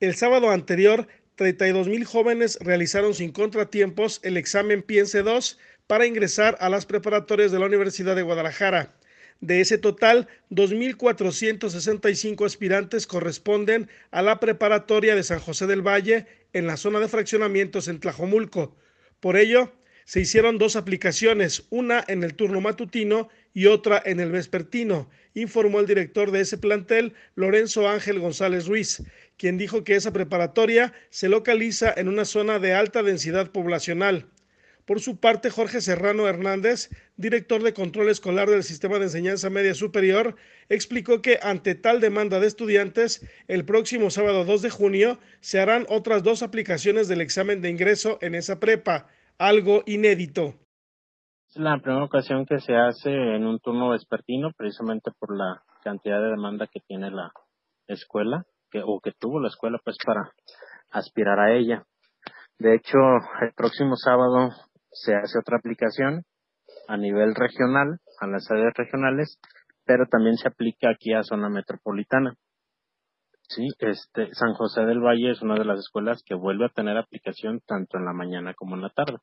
El sábado anterior, 32 mil jóvenes realizaron sin contratiempos el examen Piense II para ingresar a las preparatorias de la Universidad de Guadalajara. De ese total, 2.465 aspirantes corresponden a la preparatoria de San José del Valle en la zona de fraccionamientos en Tlajomulco. Por ello, se hicieron dos aplicaciones, una en el turno matutino y otra en el vespertino, informó el director de ese plantel, Lorenzo Ángel González Ruiz, quien dijo que esa preparatoria se localiza en una zona de alta densidad poblacional. Por su parte, Jorge Serrano Hernández, director de control escolar del Sistema de Enseñanza Media Superior, explicó que ante tal demanda de estudiantes, el próximo sábado 2 de junio se harán otras dos aplicaciones del examen de ingreso en esa prepa, algo inédito. Es la primera ocasión que se hace en un turno vespertino, precisamente por la cantidad de demanda que tiene la escuela, que, o que tuvo la escuela, pues para aspirar a ella. De hecho, el próximo sábado se hace otra aplicación a nivel regional, a las sedes regionales, pero también se aplica aquí a zona metropolitana. este, San José del Valle es una de las escuelas que vuelve a tener aplicación tanto en la mañana como en la tarde.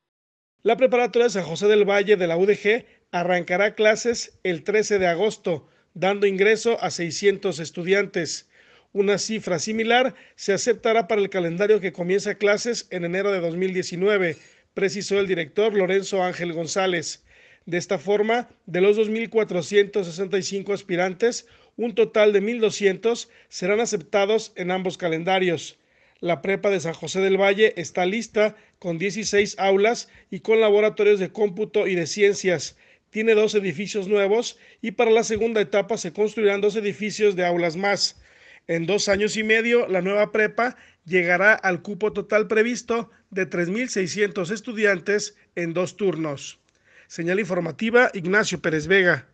La preparatoria San José del Valle de la UDG arrancará clases el 13 de agosto, dando ingreso a 600 estudiantes. Una cifra similar se aceptará para el calendario que comienza clases en enero de 2019, precisó el director Lorenzo Ángel González. De esta forma, de los 2.465 aspirantes, un total de 1.200 serán aceptados en ambos calendarios la prepa de San José del Valle está lista con 16 aulas y con laboratorios de cómputo y de ciencias. Tiene dos edificios nuevos y para la segunda etapa se construirán dos edificios de aulas más. En dos años y medio, la nueva prepa llegará al cupo total previsto de 3.600 estudiantes en dos turnos. Señal informativa, Ignacio Pérez Vega.